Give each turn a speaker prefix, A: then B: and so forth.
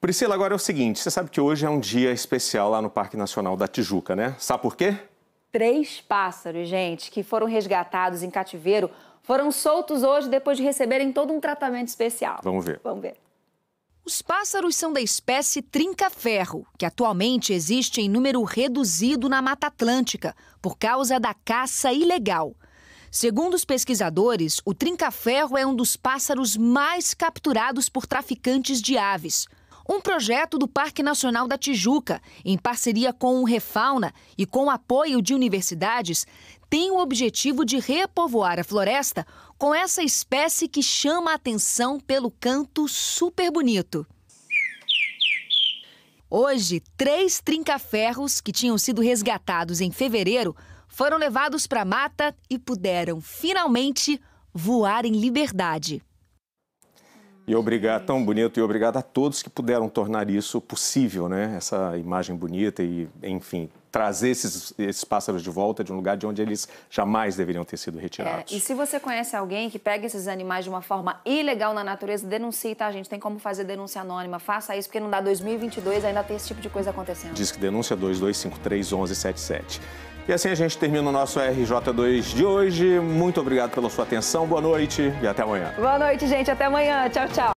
A: Priscila, agora é o seguinte: você sabe que hoje é um dia especial lá no Parque Nacional da Tijuca, né? Sabe por quê?
B: Três pássaros, gente, que foram resgatados em cativeiro, foram soltos hoje depois de receberem todo um tratamento especial. Vamos ver. Vamos ver. Os pássaros são da espécie trinca-ferro, que atualmente existe em número reduzido na Mata Atlântica, por causa da caça ilegal. Segundo os pesquisadores, o trinca-ferro é um dos pássaros mais capturados por traficantes de aves. Um projeto do Parque Nacional da Tijuca, em parceria com o Refauna e com o apoio de universidades, tem o objetivo de repovoar a floresta com essa espécie que chama a atenção pelo canto super bonito. Hoje, três trincaferros que tinham sido resgatados em fevereiro foram levados para a mata e puderam finalmente voar em liberdade.
A: E obrigado, tão bonito, e obrigado a todos que puderam tornar isso possível, né? Essa imagem bonita e, enfim, trazer esses, esses pássaros de volta de um lugar de onde eles jamais deveriam ter sido retirados. É, e
C: se você conhece alguém que pega esses animais de uma forma ilegal na natureza, denuncie, tá, gente? Tem como fazer denúncia anônima. Faça isso, porque não dá 2022 ainda tem esse tipo de coisa acontecendo.
A: Diz que denúncia 2253 1177. E assim a gente termina o nosso RJ2 de hoje. Muito obrigado pela sua atenção. Boa noite e até amanhã.
C: Boa noite, gente. Até amanhã. Tchau, tchau.